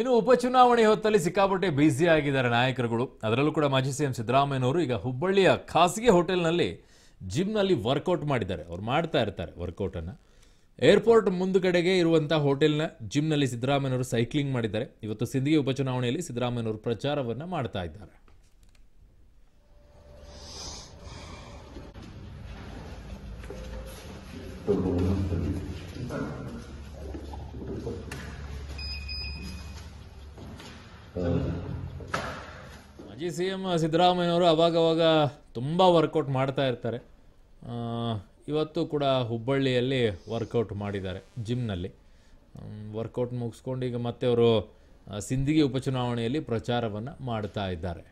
ಇನ್ನು ಉಪಚುನಾವಣೆ ಹೊತ್ತಲ್ಲಿ ಸಿಕ್ಕಾಪಟ್ಟೆ ಬ್ಯುಸಿ ಆಗಿದ್ದಾರೆ ನಾಯಕರುಗಳು ಅದರಲ್ಲೂ ಕೂಡ ಮಾಜಿ ಸಿಎಂ ಸಿದ್ದರಾಮಯ್ಯನವರು ಈಗ ಹುಬ್ಬಳ್ಳಿಯ ಖಾಸಗಿ ಹೋಟೆಲ್ನಲ್ಲಿ ಜಿಮ್ನಲ್ಲಿ ವರ್ಕೌಟ್ ಮಾಡಿದ್ದಾರೆ ಅವ್ರು ಮಾಡ್ತಾ ಇರ್ತಾರೆ ವರ್ಕೌಟನ್ನು ಏರ್ಪೋರ್ಟ್ ಮುಂದುಗಡೆಗೆ ಇರುವಂಥ ಹೋಟೆಲ್ನ ಜಿಮ್ನಲ್ಲಿ ಸಿದ್ದರಾಮಯ್ಯನವರು ಸೈಕ್ಲಿಂಗ್ ಮಾಡಿದ್ದಾರೆ ಇವತ್ತು ಸಿಂಧಗಿ ಉಪಚುನಾವಣೆಯಲ್ಲಿ ಸಿದ್ದರಾಮಯ್ಯನವರು ಪ್ರಚಾರವನ್ನು ಮಾಡ್ತಾ ಇದ್ದಾರೆ ಮಾಜಿ ಸಿ ಎಂ ಸಿದ್ದರಾಮಯ್ಯವರು ಅವಾಗವಾಗ ತುಂಬ ವರ್ಕೌಟ್ ಮಾಡ್ತಾ ಇರ್ತಾರೆ ಇವತ್ತು ಕೂಡ ಹುಬ್ಬಳ್ಳಿಯಲ್ಲಿ ವರ್ಕೌಟ್ ಮಾಡಿದ್ದಾರೆ ಜಿಮ್ನಲ್ಲಿ ವರ್ಕೌಟ್ ಮುಗಿಸ್ಕೊಂಡು ಈಗ ಮತ್ತೆ ಅವರು ಸಿಂದಗಿ ಉಪಚುನಾವಣೆಯಲ್ಲಿ ಪ್ರಚಾರವನ್ನು ಮಾಡ್ತಾ ಇದ್ದಾರೆ